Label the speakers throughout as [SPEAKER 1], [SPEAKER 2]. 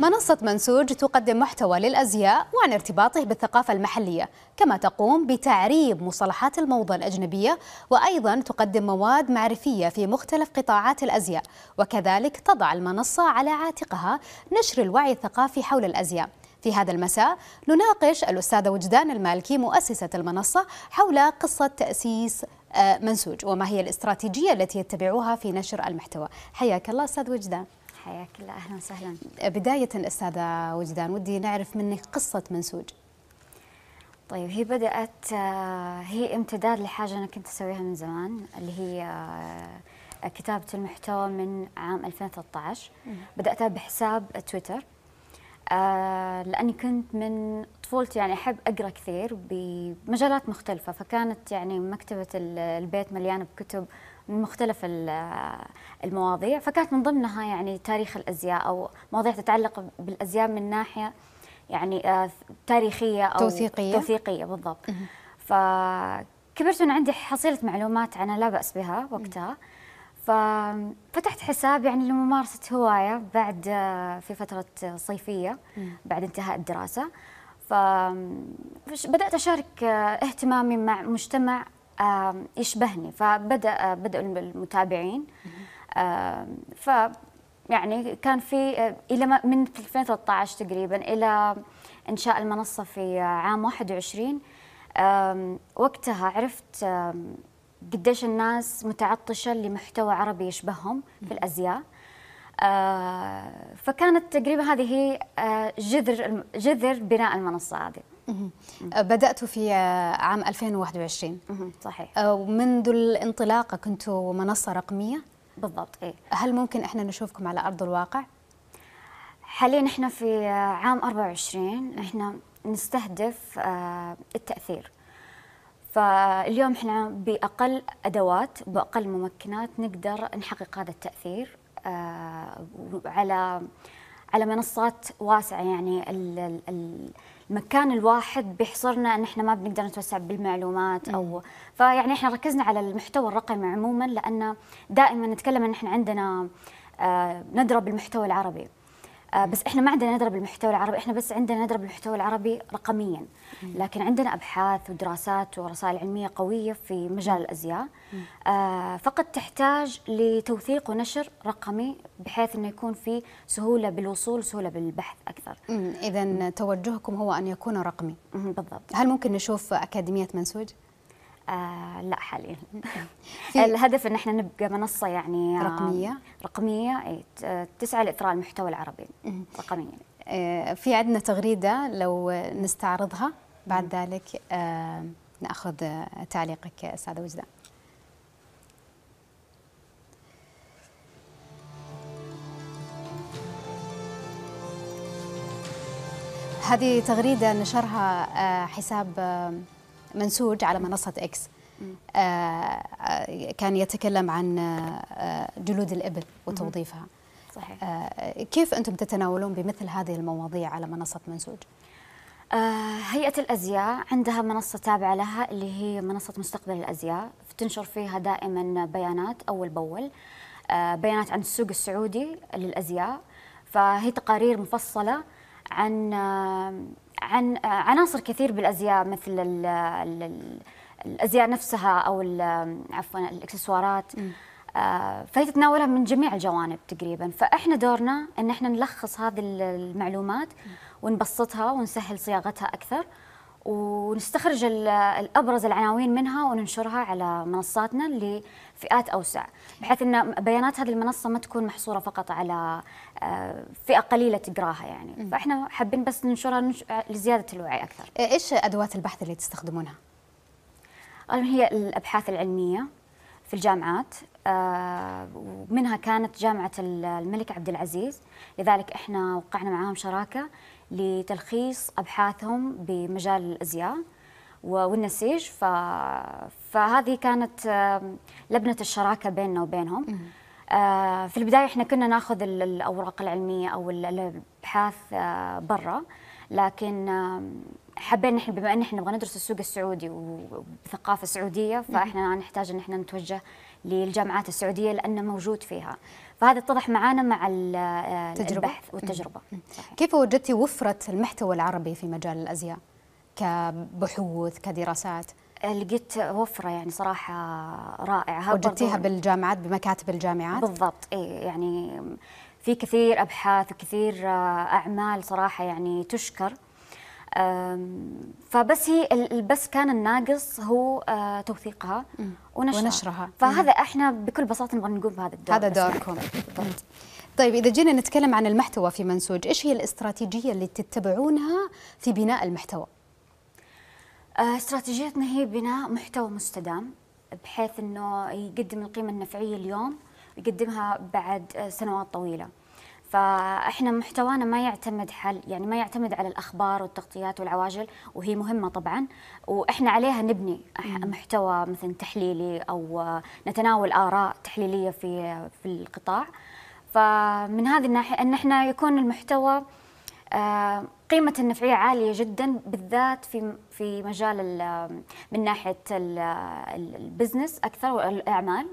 [SPEAKER 1] منصة منسوج تقدم محتوى للأزياء وعن ارتباطه بالثقافة المحلية كما تقوم بتعريب مصطلحات الموضة الأجنبية وأيضا تقدم مواد معرفية في مختلف قطاعات الأزياء وكذلك تضع المنصة على عاتقها نشر الوعي الثقافي حول الأزياء في هذا المساء نناقش الأستاذة وجدان المالكي مؤسسة المنصة حول قصة تأسيس آه، منسوج وما هي الاستراتيجية التي يتبعوها في نشر المحتوى حياك الله أستاذ وجدان
[SPEAKER 2] حياك الله اهلا وسهلا بدايه استاذه وجدان ودي نعرف منك قصه منسوج طيب هي بدات آه، هي امتداد لحاجه انا كنت اسويها من زمان اللي هي آه، كتابه المحتوى من عام 2013 بداتها بحساب تويتر آه، لاني كنت من طفولتي يعني احب اقرا كثير بمجالات مختلفه فكانت يعني مكتبه البيت مليانه بكتب من مختلف المواضيع فكانت من ضمنها يعني تاريخ الازياء او مواضيع تتعلق بالازياء من ناحيه يعني آه، تاريخيه او توثيقيه توثيقيه بالضبط فكبرت وانا عندي حصيله معلومات عنها لا باس بها وقتها ففتحت حساب يعني لممارسه هوايه بعد آه، في فتره صيفيه بعد انتهاء الدراسه فبدات اشارك آه، اهتمامي مع مجتمع يشبهني فبدا بداوا المتابعين ف يعني كان في الى من 2013 تقريبا الى انشاء المنصه في عام 21 وقتها عرفت قديش الناس متعطشه لمحتوى عربي يشبههم في الازياء آه، فكانت تقريبا هذه هي آه، جذر جذر بناء المنصه هذه
[SPEAKER 1] أه،
[SPEAKER 2] بدأت في آه، عام 2021 صحيح
[SPEAKER 1] أه، ومنذ الانطلاقة كنت منصة
[SPEAKER 2] رقمية بالضبط إيه؟ هل ممكن احنا نشوفكم على أرض الواقع؟ حاليا احنا في عام 24 احنا نستهدف التأثير فاليوم احنا باقل ادوات باقل ممكنات نقدر نحقق هذا التاثير على على منصات واسعه يعني ال ال مكان الواحد بيحصرنا ان احنا ما بنقدر نتوسع بالمعلومات او فيعني احنا ركزنا على المحتوى الرقمي عموما لان دائما نتكلم ان احنا عندنا آه، ندرة بالمحتوى العربي آه، بس احنا ما عندنا ندره المحتوى العربي احنا بس عندنا ندره المحتوى العربي رقميا لكن عندنا ابحاث ودراسات ورسائل علميه قويه في مجال الازياء آه، فقط تحتاج لتوثيق ونشر رقمي بحيث انه يكون في سهوله بالوصول
[SPEAKER 1] سهوله بالبحث اكثر اذا توجهكم هو ان يكون رقمي بالضبط هل ممكن نشوف اكاديميه
[SPEAKER 2] منسوج آه، لا حاليا الهدف ان احنا نبقى منصه يعني رقميه رقميه اي تسعى لاثراء المحتوى العربي رقميا
[SPEAKER 1] آه، في عندنا تغريده لو نستعرضها بعد ذلك آه، ناخذ تعليقك استاذه وجدان هذه تغريدة نشرها حساب منسوج على منصة إكس آه، آه، كان يتكلم عن آه، جلود الإبل وتوظيفها صحيح. كيف أنتم تتناولون بمثل هذه المواضيع على منصة منسوج؟
[SPEAKER 2] هيئة الأزياء عندها منصة تابعة لها اللي هي منصة مستقبل الأزياء تنشر فيها دائما بيانات أول بأول بيانات عن السوق السعودي للأزياء فهي تقارير مفصلة عن عن عناصر كثير بالازياء مثل الـ الـ الازياء نفسها او عفوا الاكسسوارات آه، فهي تتناولها من جميع الجوانب تقريبا فاحنا دورنا ان احنا نلخص هذه المعلومات ونبسطها ونسهل صياغتها اكثر ونستخرج الابرز العناوين منها وننشرها على منصاتنا اللي فئات اوسع بحيث ان بيانات هذه المنصه ما تكون محصوره فقط على آه، فئه قليله تقراها يعني فاحنا حابين بس ننشرها آه، لزياده الوعي اكثر إيه، ايش ادوات البحث اللي تستخدمونها هي الابحاث العلميه في الجامعات آه، ومنها كانت جامعة الملك عبد العزيز لذلك احنا وقعنا معاهم شراكة لتلخيص أبحاثهم بمجال الأزياء والنسيج ف... فهذه كانت لبنة الشراكة بيننا وبينهم آه، في البداية احنا كنا ناخذ الأوراق العلمية أو الأبحاث آه، برا لكن حبينا احنا بما ان احنا نبغى ندرس السوق السعودي وثقافه سعوديه فاحنا نحتاج ان احنا نتوجه للجامعات السعوديه لانه موجود فيها فهذا اتضح معانا مع التجربة. آه، البحث والتجربه
[SPEAKER 1] صحيح. كيف وجدتي وفره المحتوى العربي في مجال الازياء كبحوث
[SPEAKER 2] كدراسات لقيت وفره يعني صراحه رائعه وجدتيها بالجامعات بمكاتب الجامعات بالضبط اي يعني في كثير ابحاث وكثير آه، اعمال صراحه يعني تشكر فبس هي بس كان الناقص هو آه، توثيقها ونشرها, ونشرها. فهذا احنا بكل بساطه نبغى نقوم بهذا الدور هذا دوركم طيب إذا جينا نتكلم عن المحتوى
[SPEAKER 1] في منسوج، إيش هي الاستراتيجية اللي تتبعونها في بناء المحتوى؟
[SPEAKER 2] آه، استراتيجيتنا هي بناء محتوى مستدام بحيث انه يقدم القيمه النفعيه اليوم يقدمها بعد سنوات طويله فاحنا محتوانا ما يعتمد حل يعني ما يعتمد على الاخبار والتغطيات والعواجل وهي مهمه طبعا واحنا عليها نبني محتوى مثلا تحليلي او نتناول اراء تحليليه في في القطاع فمن هذه الناحيه ان احنا يكون المحتوى آه، قيمة النفعية عالية جدا بالذات في في مجال من ناحية البزنس أكثر والأعمال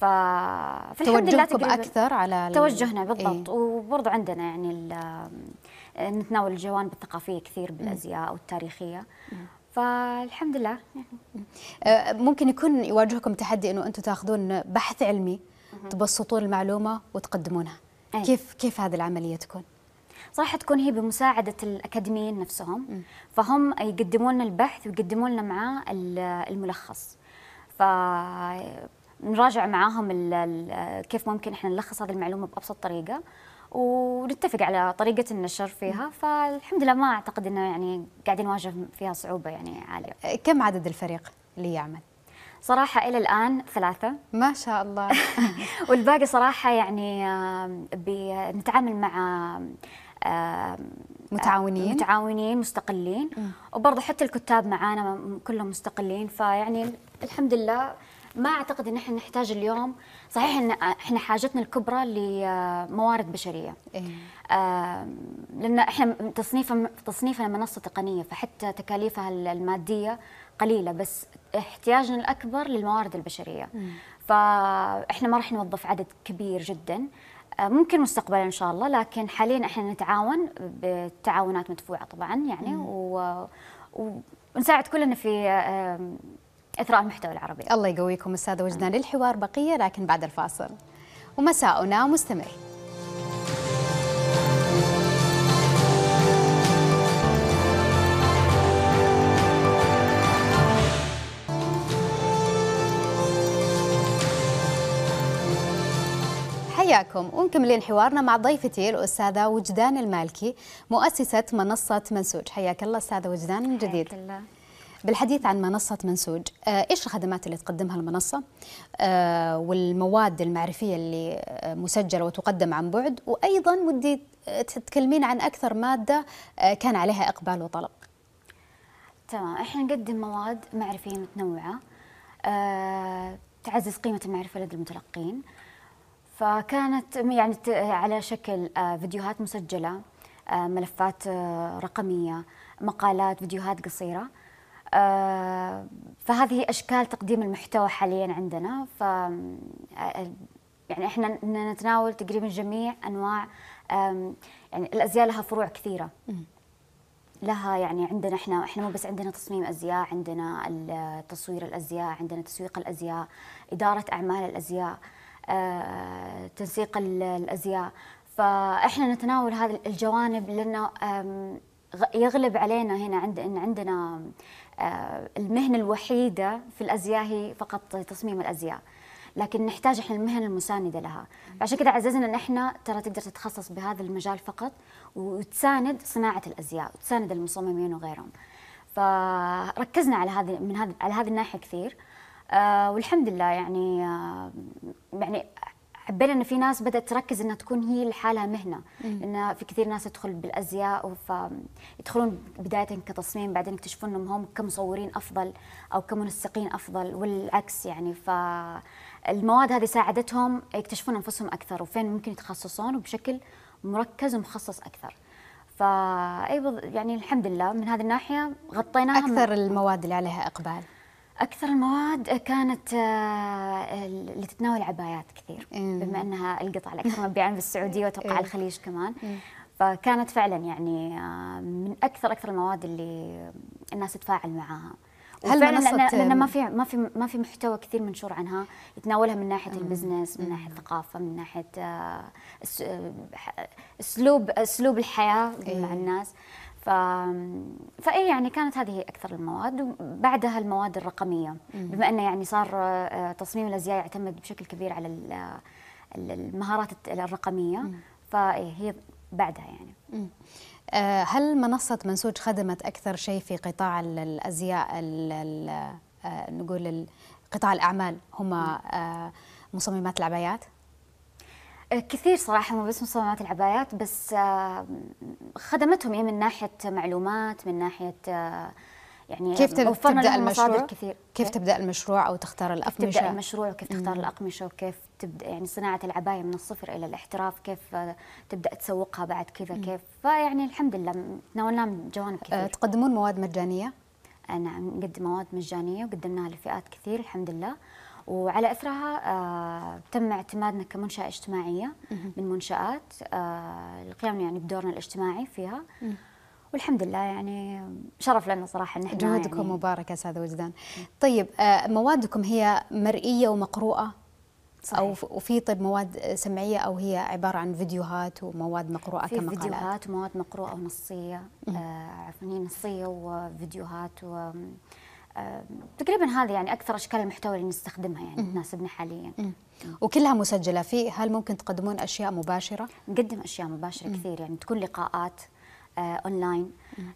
[SPEAKER 2] ف توجهكم اكثر على توجهنا بالضبط إيه؟ وبرضه عندنا يعني نتناول الجوانب الثقافيه كثير بالازياء والتاريخيه فالحمد لله
[SPEAKER 1] آه، ممكن يكون يواجهكم تحدي انه انتم تاخذون بحث علمي تبسطون المعلومه وتقدمونها أيه. كيف كيف هذه العمليه تكون؟
[SPEAKER 2] صراحه تكون هي بمساعده الاكاديميين نفسهم م. فهم يقدمون لنا البحث ويقدمون لنا معاه الملخص ف نراجع معاهم كيف ممكن احنا نلخص هذه المعلومه بابسط طريقه ونتفق على طريقه النشر فيها فالحمد لله ما اعتقد انه يعني قاعدين نواجه فيها صعوبه يعني عاليه. أه، كم عدد الفريق اللي يعمل؟ صراحة إلى الآن ثلاثة ما شاء الله والباقي صراحة يعني بنتعامل مع متعاونين متعاونين مستقلين وبرضه حتى الكتاب معانا كلهم مستقلين فيعني الحمد لله ما اعتقد ان احنا نحتاج اليوم صحيح ان احنا حاجتنا الكبرى لموارد آه، بشريه إيه؟ آه لان احنا تصنيف تصنيفنا منصه تقنيه فحتى تكاليفها الماديه قليله بس احتياجنا الاكبر للموارد البشريه مم. فاحنا ما راح نوظف عدد كبير جدا آه، ممكن مستقبلا ان شاء الله لكن حاليا احنا نتعاون بتعاونات مدفوعه طبعا يعني مم. و... ونساعد كلنا في آه، اثراء المحتوى العربي
[SPEAKER 1] الله يقويكم استاذه وجدان للحوار بقيه لكن بعد الفاصل ومساؤنا مستمر حياكم ومكملين حوارنا مع ضيفتي الأستاذة وجدان المالكي مؤسسة منصة منسوج حياك الله أستاذة وجدان من جديد حياك الله. بالحديث عن منصة منسوج آه، إيش الخدمات اللي تقدمها المنصة آه، والمواد المعرفية اللي آه، مسجلة وتقدم عن بعد وأيضا ودي تتكلمين عن أكثر مادة كان عليها إقبال وطلب
[SPEAKER 2] تمام احنا نقدم مواد معرفيه متنوعه تعزز قيمه المعرفه لدى المتلقين فكانت يعني على شكل آه، فيديوهات مسجلة آه، ملفات آه، رقمية مقالات فيديوهات قصيرة فهذه أشكال تقديم المحتوى حاليا عندنا ف يعني احنا نتناول تقريبا جميع انواع يعني الازياء لها فروع كثيره لها يعني عندنا احنا احنا مو بس عندنا تصميم ازياء عندنا تصوير الازياء عندنا تسويق الازياء اداره اعمال الازياء آه، تنسيق الازياء فاحنا نتناول هذه الجوانب لانه يغلب علينا هنا عند ان عندنا آه، المهنه الوحيده في الازياء هي فقط تصميم الازياء لكن نحتاج احنا المهن المسانده لها فعشان كذا عززنا ان احنا ترى تقدر تتخصص بهذا المجال فقط وتساند صناعه الازياء وتساند المصممين وغيرهم فركزنا على هذه من هذه على هذه الناحيه كثير آه، والحمد لله يعني آه، يعني حبينا ان في ناس بدات تركز انها تكون هي لحالها مهنه ان في كثير ناس تدخل بالازياء يدخلون بدايه كتصميم بعدين يكتشفون انهم هم كمصورين افضل او كمنسقين افضل والعكس يعني فالمواد هذه ساعدتهم يكتشفون انفسهم اكثر وفين ممكن يتخصصون وبشكل مركز ومخصص اكثر فا يعني الحمد لله من هذه الناحيه غطيناها اكثر المواد اللي عليها اقبال اكثر المواد كانت آه، اللي تتناول عبايات كثير إيه. بما انها القطع الاكثر مبيعا بالسعوديه واتوقع إيه. الخليج كمان إيه. فكانت فعلا يعني آه، من اكثر اكثر المواد اللي الناس تتفاعل معاها هل منصة لان ما في ما في ما في محتوى كثير منشور عنها يتناولها من ناحيه آه. البزنس من ناحيه الثقافه من ناحيه اسلوب اسلوب الحياه مع الناس ف... فاي يعني كانت هذه اكثر المواد وبعدها المواد الرقميه بما انه يعني صار آه، تصميم الازياء يعتمد بشكل كبير على المهارات الرقميه فهي بعدها يعني
[SPEAKER 1] آه، هل منصة منسوج خدمت أكثر شيء في قطاع الأزياء آه، نقول قطاع الأعمال هم مصممات
[SPEAKER 2] العبايات؟ كثير صراحة مو بس مصممات العبايات بس آه، خدمتهم يعني من ناحية معلومات من ناحية آه، يعني كيف تبدا المشروع كثير كيف إيه؟
[SPEAKER 1] تبدا المشروع او تختار الاقمشه كيف تبدا
[SPEAKER 2] المشروع وكيف تختار الاقمشه وكيف تبدا يعني صناعه العبايه من الصفر الى الاحتراف كيف آه، تبدا تسوقها بعد كذا كيف فيعني الحمد لله تناولناها من جوانب كثير تقدمون مواد مجانيه نعم نقدم مواد مجانيه وقدمناها لفئات كثير الحمد لله وعلى أثرها آه تم اعتمادنا كمنشأة اجتماعية من منشآت آه القيام يعني بدورنا الاجتماعي فيها والحمد لله يعني شرف لنا صراحه ان احنا جهودكم يعني مباركه
[SPEAKER 1] استاذ وجدان. طيب آه، موادكم هي مرئيه ومقروءه صحيح. او وفي طيب مواد سمعيه او هي عباره عن فيديوهات ومواد مقروءه في فيديوهات
[SPEAKER 2] ومواد مقروءه ونصيه آه عفوا نصيه وفيديوهات و تقريبا هذه يعني اكثر اشكال المحتوى اللي نستخدمها يعني تناسبنا حاليا وكلها مسجله في هل ممكن تقدمون اشياء مباشره نقدم اشياء مباشره مم. كثير يعني تكون لقاءات آه، اونلاين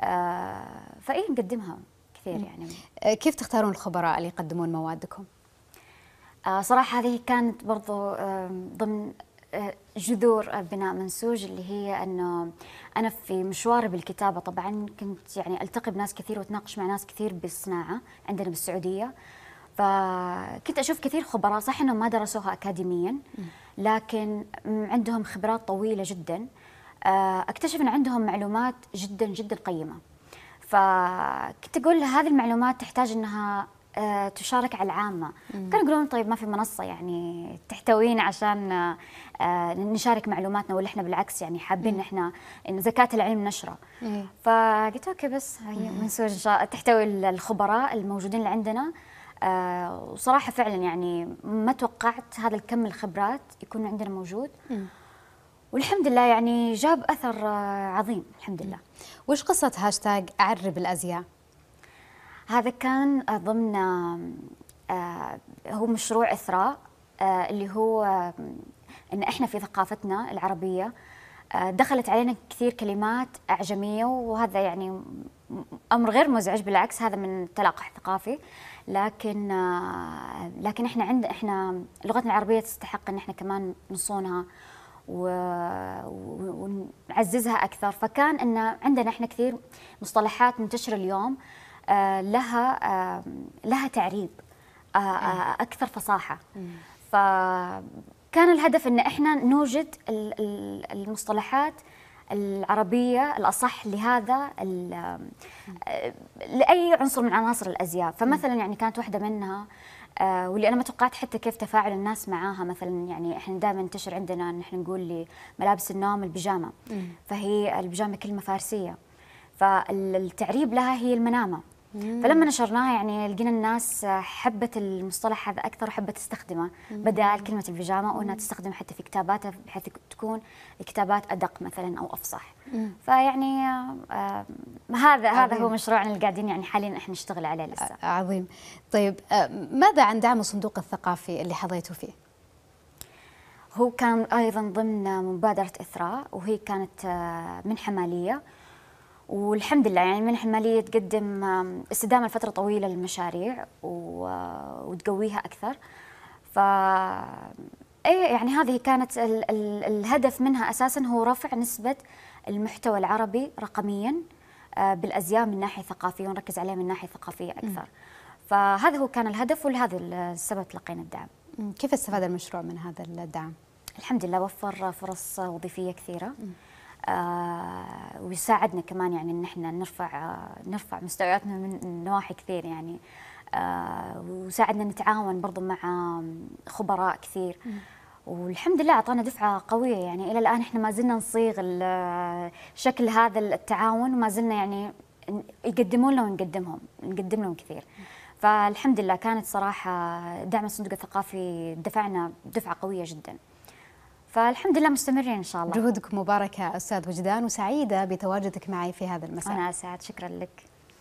[SPEAKER 2] آه، فاي نقدمها كثير مم. يعني آه، كيف تختارون الخبراء اللي يقدمون موادكم آه صراحه هذه كانت برضو ضمن جذور بناء منسوج اللي هي انه انا في مشواري بالكتابه طبعا كنت يعني التقي بناس كثير واتناقش مع ناس كثير بالصناعه عندنا بالسعوديه فكنت اشوف كثير خبراء صح انهم ما درسوها اكاديميا لكن عندهم خبرات طويله جدا آه، اكتشف ان عندهم معلومات جدا جدا قيمه فكنت اقول هذه المعلومات تحتاج انها آه، تشارك على العامه كانوا يقولون طيب ما في منصه يعني تحتوينا عشان آه، نشارك معلوماتنا ولا احنا بالعكس يعني حابين ان احنا ان زكاه العلم نشره إيه. فقلت اوكي بس هي منسوج تحتوي الخبراء الموجودين اللي عندنا آه، وصراحه فعلا يعني ما توقعت هذا الكم الخبرات يكون عندنا موجود والحمد لله يعني جاب اثر عظيم الحمد لله وش قصه هاشتاج اعرب الازياء هذا كان ضمن آه، هو مشروع إثراء آه، اللي هو آه، إن إحنا في ثقافتنا العربية دخلت علينا كثير كلمات أعجمية وهذا يعني أمر غير مزعج بالعكس هذا من التلاقح الثقافي لكن لكن احنا عند احنا لغتنا العربية تستحق ان احنا كمان نصونها ونعززها اكثر فكان ان عندنا احنا كثير مصطلحات منتشره اليوم آه، لها آه، لها تعريب آه، اكثر فصاحه فكان الهدف ان احنا نوجد المصطلحات العربيه الاصح لهذا لاي عنصر من عناصر الازياء فمثلا يعني كانت واحده منها واللي انا ما توقعت حتى كيف تفاعل الناس معاها مثلا يعني احنا دائما انتشر عندنا ان احنا نقول ملابس النوم البيجامه فهي البيجامه كلمه فارسيه فالتعريب لها هي المنامه فلما نشرناها يعني لقينا الناس حبت المصطلح هذا اكثر وحبت تستخدمه بدل كلمه البيجامه وانها تستخدم حتى في كتاباتها بحيث تكون الكتابات ادق مثلا او افصح فيعني آه هذا عظيم. هذا هو مشروعنا اللي قاعدين يعني حاليا احنا نشتغل عليه لسه
[SPEAKER 1] آه، عظيم طيب آه، ماذا عن دعم الصندوق الثقافي اللي حظيتوا فيه
[SPEAKER 2] هو كان ايضا ضمن مبادره اثراء وهي كانت آه، منحه ماليه والحمد لله يعني منح المالية تقدم استدامة لفترة طويلة للمشاريع آه، وتقويها أكثر ف إيه، يعني هذه كانت ال ال الهدف منها اساسا هو رفع نسبه المحتوى العربي رقميا آه، بالازياء من ناحيه ثقافيه ونركز عليه من ناحيه ثقافيه اكثر. فهذا هو كان الهدف ولهذا السبب تلقينا الدعم. كيف استفاد المشروع من هذا الدعم؟ الحمد لله وفر فرص وظيفيه كثيره. م. آه، ويساعدنا كمان يعني ان احنا نرفع آه، نرفع مستوياتنا من نواحي كثير يعني آه، وساعدنا نتعاون برضو مع خبراء كثير والحمد لله اعطانا دفعه قويه يعني الى الان احنا ما زلنا نصيغ شكل هذا التعاون وما زلنا يعني يقدمون لنا ونقدمهم نقدم لهم كثير فالحمد لله كانت صراحه دعم الصندوق الثقافي دفعنا دفعه قويه جدا فالحمد لله مستمرين ان شاء الله جهودك مباركه استاذ وجدان وسعيده
[SPEAKER 1] بتواجدك معي في هذا المساء انا اسعد شكرا لك